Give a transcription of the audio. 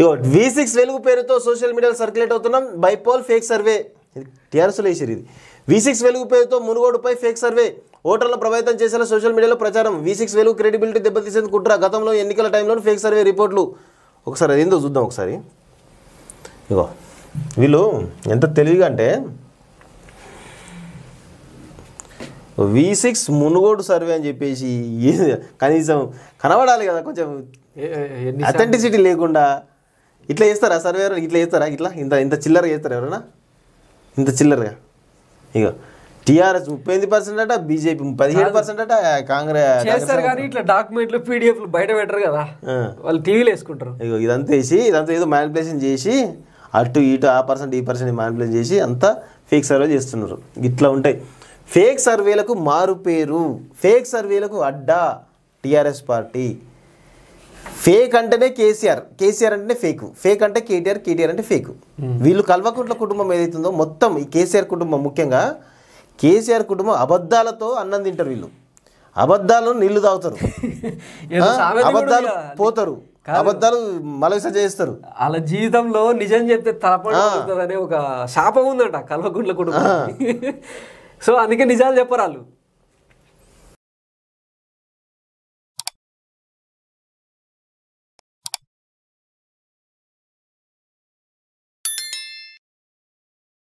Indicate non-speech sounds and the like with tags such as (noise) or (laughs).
ఇగో V six వెలుగు పేరుతో social మీడియాలో సర్క్యులేట్ అవుతున్నాం bypoll fake survey TRS టీఆర్ఎస్లో ఇది వి సిక్స్ వెలుగు పేరుతో మునుగోడుపై ఫేక్ సర్వే ఓటర్లు ప్రభావితం చేసేలా సోషల్ మీడియాలో ప్రచారం వి సిక్స్ వెలుగు క్రెడిబిలిటీ దెబ్బతీసేందుకు కుట్రా గతంలో ఎన్నికల టైంలో ఫేక్ సర్వే రిపోర్ట్లు ఒకసారి అది ఏందో చూద్దాం ఒకసారి ఇగో వీళ్ళు ఎంత తెలివిగా అంటే వి సిక్స్ మునుగోడు సర్వే అని చెప్పేసి కనీసం కనబడాలి కదా కొంచెం అథెంటిసిటీ లేకుండా ఇట్లా చేస్తారా సర్వేరు ఇట్లా చేస్తారా ఇట్లా ఇంత ఇంత చిల్లర చేస్తారు ఎవరైనా ఇంత చిల్లరగా ఇక టీఆర్ఎస్ ముప్పై ఎనిమిది పర్సెంట్ అట బీజేపీ పదిహేడు పర్సెంట్ అట కాంగ్రెస్ చేస్తారు కానీ ఇట్లా డాక్యుమెంట్లు పీడిఎఫ్లు బయట పెట్టరు కదా వాళ్ళు టీవీలు వేసుకుంటారు ఇక ఇదంతా వేసి ఇదంతా ఏదో మ్యానిపులేషన్ చేసి అటు ఇటు ఆ పర్సెంట్ ఈ పర్సెంట్ మ్యానిపులేషన్ చేసి అంతా ఫేక్ సర్వే చేస్తున్నారు ఇట్లా ఉంటాయి ఫేక్ సర్వేలకు మారుపేరు ఫేక్ సర్వేలకు అడ్డా టీఆర్ఎస్ పార్టీ ఫేక్ అంటేనే కేసీఆర్ కేసీఆర్ అంటేనే ఫేక్ ఫేక్ అంటే కేటీఆర్ కేటీఆర్ అంటే ఫేక్ వీళ్ళు కల్వకుంట్ల కుటుంబం ఏదైతుందో మొత్తం ఈ కేసీఆర్ కుటుంబం ముఖ్యంగా కేసీఆర్ కుటుంబం అబద్ధాలతో అన్నం తింటారు వీళ్ళు అబద్ధాలు నీళ్లు తాగుతారు (laughs) అబద్ధాలు పోతారు అబద్ధాలు మలవిస చేస్తారు వాళ్ళ జీవితంలో నిజం చెప్తే తలపడే ఒక శాపం ఉందంట కల్వకుంట్ల కుటుంబం (laughs) సో అందుకే నిజాలు వాళ్ళు